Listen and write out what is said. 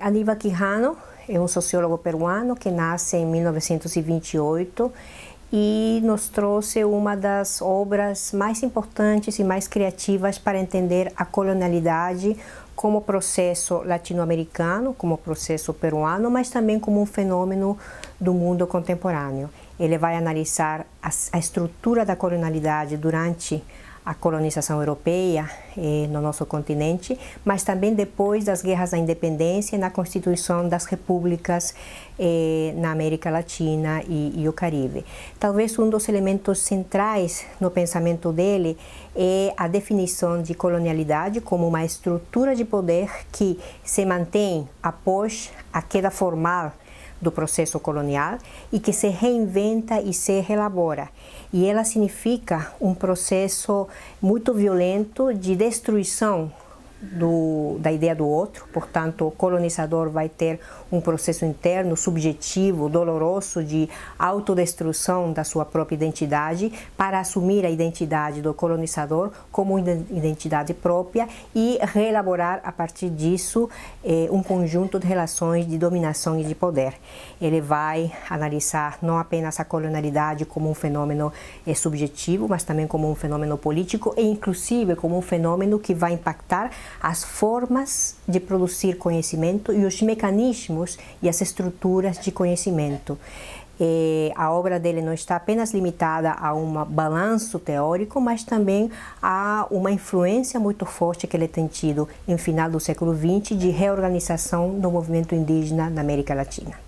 Aníbal Quijano é um sociólogo peruano que nasce em 1928 e nos trouxe uma das obras mais importantes e mais criativas para entender a colonialidade como processo latino-americano, como processo peruano, mas também como um fenômeno do mundo contemporâneo ele vai analisar a, a estrutura da colonialidade durante a colonização europeia eh, no nosso continente, mas também depois das guerras da independência e na constituição das repúblicas eh, na América Latina e, e, o Caribe. Talvez um dos elementos centrais no pensamento dele é a definição de colonialidade como uma estrutura de poder que se mantém após a queda formal do processo colonial e que se reinventa e se relabora. E ela significa um processo muito violento de destruição do, da ideia do outro, portanto, o colonizador vai ter um processo interno, subjetivo, doloroso de autodestrução da sua própria identidade para assumir a identidade do colonizador como identidade própria e reelaborar a partir disso eh, um conjunto de relações de dominação e de poder. Ele vai analisar não apenas a colonialidade como um fenômeno eh, subjetivo, mas também como um fenômeno político e, inclusive, como um fenômeno que vai impactar as formas de produzir conhecimento e os mecanismos e as estruturas de conhecimento. E a obra dele não está apenas limitada a um balanço teórico, mas também a uma influência muito forte que ele tem tido no final do século XX de reorganização do movimento indígena na América Latina.